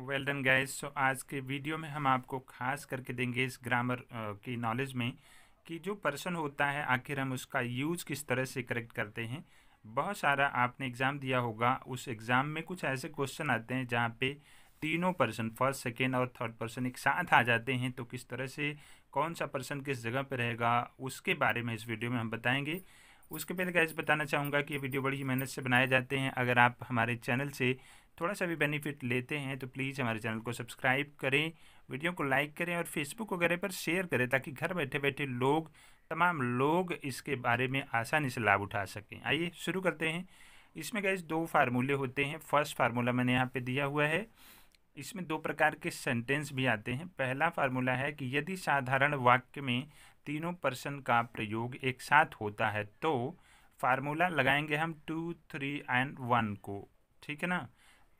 well done guys so आज के video में हम आपको खास करके देंगे इस ग्रामर की नॉलेज में कि जो पर्सन होता है आखिर हम उसका यूज़ किस तरह से करेक्ट करते हैं बहुत सारा आपने एग्ज़ाम दिया होगा उस एग्ज़ाम में कुछ ऐसे क्वेश्चन आते हैं जहाँ पे तीनों पर्सन फर्स्ट सेकेंड और थर्ड पर्सन एक साथ आ जाते हैं तो किस तरह से कौन सा पर्सन किस जगह पर रहेगा उसके बारे में इस वीडियो में हम बताएँगे उसके पहले गाइज बताना चाहूँगा कि ये वीडियो बड़ी ही मेहनत से बनाए जाते हैं अगर आप हमारे चैनल से थोड़ा सा भी बेनिफिट लेते हैं तो प्लीज़ हमारे चैनल को सब्सक्राइब करें वीडियो को लाइक करें और फेसबुक वगैरह पर शेयर करें ताकि घर बैठे बैठे लोग तमाम लोग इसके बारे में आसानी से लाभ उठा सकें आइए शुरू करते हैं इसमें गैस दो फार्मूले होते हैं फर्स्ट फार्मूला मैंने यहाँ पे दिया हुआ है इसमें दो प्रकार के सेंटेंस भी आते हैं पहला फार्मूला है कि यदि साधारण वाक्य में तीनों पर्सन का प्रयोग एक साथ होता है तो फार्मूला लगाएंगे हम टू थ्री एंड वन को ठीक है ना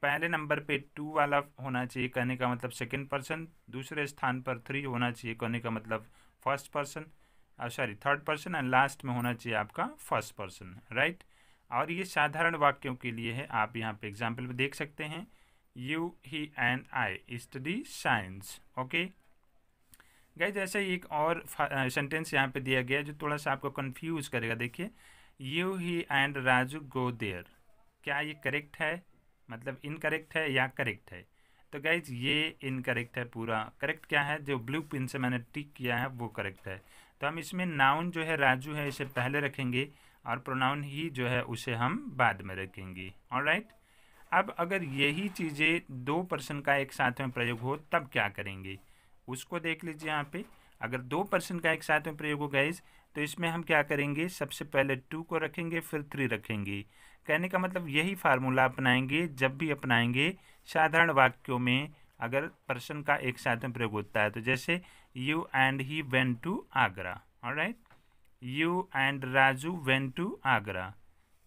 पहले नंबर पे टू वाला होना चाहिए कहने का मतलब सेकेंड पर्सन दूसरे स्थान पर थ्री होना चाहिए कहने का मतलब first person sorry third person and last में होना चाहिए आपका फर्स्ट पर्सन राइट और ये साधारण वाक्यों के लिए है आप यहाँ पे एग्जाम्पल में देख सकते हैं you he and I study science okay गए जैसे एक और सेंटेंस यहाँ पे दिया गया जो थोड़ा सा आपको कन्फ्यूज करेगा देखिए you he and Raju go there क्या ये करेक्ट है मतलब इनकरेक्ट है या करेक्ट है तो गाइज ये इनकरेक्ट है पूरा करेक्ट क्या है जो ब्लू पिन से मैंने टिक किया है वो करेक्ट है तो हम इसमें नाउन जो है राजू है इसे पहले रखेंगे और प्रोनाउन ही जो है उसे हम बाद में रखेंगे और राइट अब अगर यही चीज़ें दो पर्सन का एक साथ में प्रयोग हो तब क्या करेंगे उसको देख लीजिए यहाँ पे अगर दो पर्सन का एक साथ में प्रयोग हो गाइज तो इसमें हम क्या करेंगे सबसे पहले टू को रखेंगे फिर थ्री रखेंगे कहने का मतलब यही फार्मूला अपनाएंगे जब भी अपनाएंगे साधारण वाक्यों में अगर पर्सन का एक साथ में प्रयोग होता है तो जैसे you and he went to Agra और right you and Raju went to Agra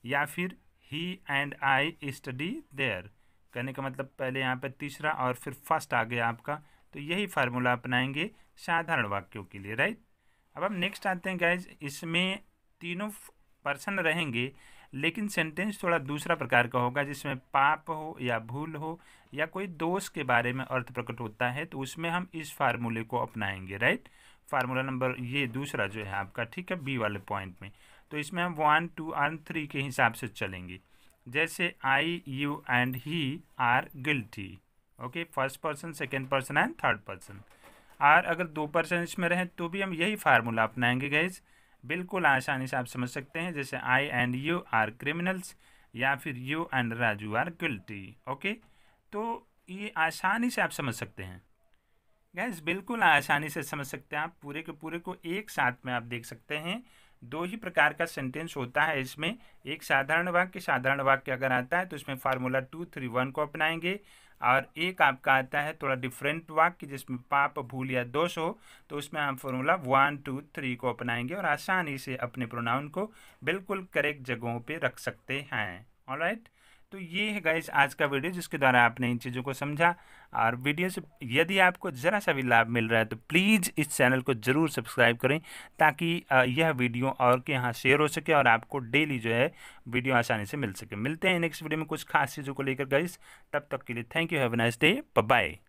या फिर he and I study there कहने का मतलब पहले यहाँ पर तीसरा और फिर फर्स्ट आ गया आपका तो यही फार्मूला अपनाएंगे साधारण वाक्यों के लिए राइट अब हम नेक्स्ट आते हैं गाइज इसमें तीनों पर्सन रहेंगे लेकिन सेंटेंस थोड़ा दूसरा प्रकार का होगा जिसमें पाप हो या भूल हो या कोई दोष के बारे में अर्थ प्रकट होता है तो उसमें हम इस फार्मूले को अपनाएंगे राइट फार्मूला नंबर ये दूसरा जो है आपका ठीक है बी वाले पॉइंट में तो इसमें हम वन टू एंड थ्री के हिसाब से चलेंगे जैसे I you and he are guilty okay first person second person and third person are अगर दो परसेंट में रहें तो भी हम यही फार्मूला अपनाएंगे गैज़ बिल्कुल आसानी से आप समझ सकते हैं जैसे I and you are criminals या फिर you and Raju are guilty okay तो ये आसानी से आप समझ सकते हैं गैस बिल्कुल आसानी से समझ सकते हैं आप पूरे के पूरे को एक साथ में आप देख सकते हैं दो ही प्रकार का सेंटेंस होता है इसमें एक साधारण वाक्य साधारण वाक्य अगर आता है तो इसमें फार्मूला टू थ्री वन को अपनाएंगे और एक आपका आता है थोड़ा डिफरेंट वाक्य जिसमें पाप भूल या दोष हो तो उसमें हम फॉर्मूला वन टू थ्री को अपनाएंगे और आसानी से अपने प्रोनाउन को बिल्कुल करेक्ट जगहों पर रख सकते हैं ऑलराइट तो ये है गाइज आज का वीडियो जिसके द्वारा आपने इन चीज़ों को समझा और वीडियो से यदि आपको ज़रा सा भी लाभ मिल रहा है तो प्लीज़ इस चैनल को ज़रूर सब्सक्राइब करें ताकि यह वीडियो और के यहाँ शेयर हो सके और आपको डेली जो है वीडियो आसानी से मिल सके मिलते हैं नेक्स्ट वीडियो में कुछ खास चीज़ों को लेकर गाइज तब तक के लिए thank you have nice day bye